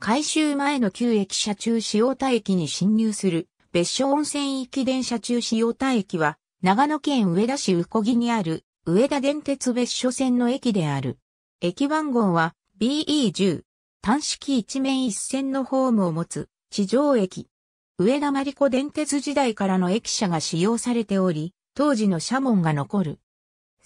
改修前の旧駅舎中塩田駅に侵入する別所温泉行き電車中塩田駅は長野県上田市宇こ木にある上田電鉄別所線の駅である。駅番号は BE10。単式一面一線のホームを持つ地上駅。上田リコ。電鉄時代からの駅舎が使用されており、当時の社門が残る。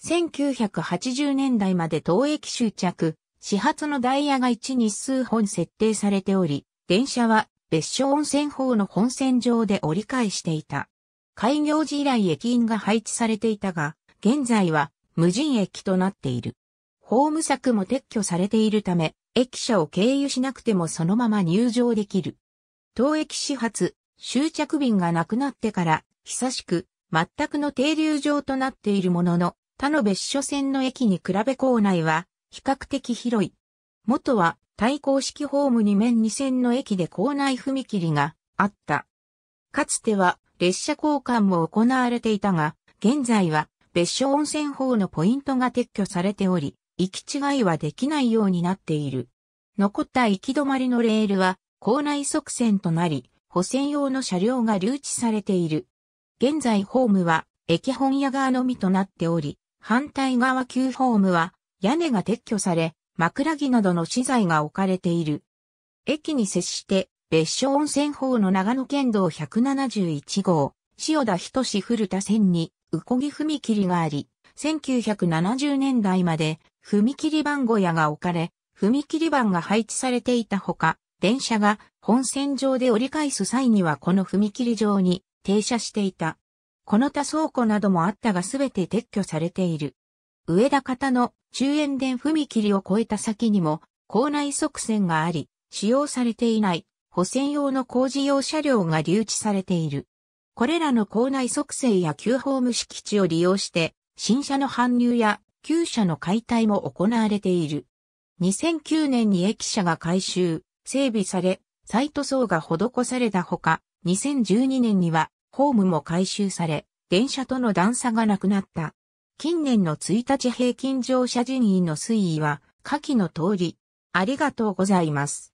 1980年代まで当駅終着、始発のダイヤが1日数本設定されており、電車は別所温泉法の本線上で折り返していた。開業時以来駅員が配置されていたが、現在は無人駅となっている。ホーム柵も撤去されているため、駅舎を経由しなくてもそのまま入場できる。当駅始発、終着便がなくなってから、久しく、全くの停留場となっているものの、他の別所線の駅に比べ構内は、比較的広い。元は対向式ホーム2面2線の駅で構内踏切があった。かつては列車交換も行われていたが、現在は別所温泉法のポイントが撤去されており、行き違いはできないようになっている。残った行き止まりのレールは校内側線となり、補線用の車両が留置されている。現在ホームは駅本屋側のみとなっており、反対側旧ホームは屋根が撤去され、枕木などの資材が置かれている。駅に接して、別所温泉法の長野県道171号、塩田仁古田線に、うこぎ踏切があり、1970年代まで、踏切番小屋が置かれ、踏切番が配置されていたほか、電車が本線上で折り返す際にはこの踏切上に停車していた。この他倉庫などもあったがすべて撤去されている。上田方の中園殿踏切を越えた先にも、校内側線があり、使用されていない補線用の工事用車両が留置されている。これらの校内側線や旧ホーム敷地を利用して、新車の搬入や旧車の解体も行われている。2009年に駅舎が改修、整備され、サイト層が施されたほか、2012年にはホームも改修され、電車との段差がなくなった。近年の1日平均乗車人員の推移は、下記の通り。ありがとうございます。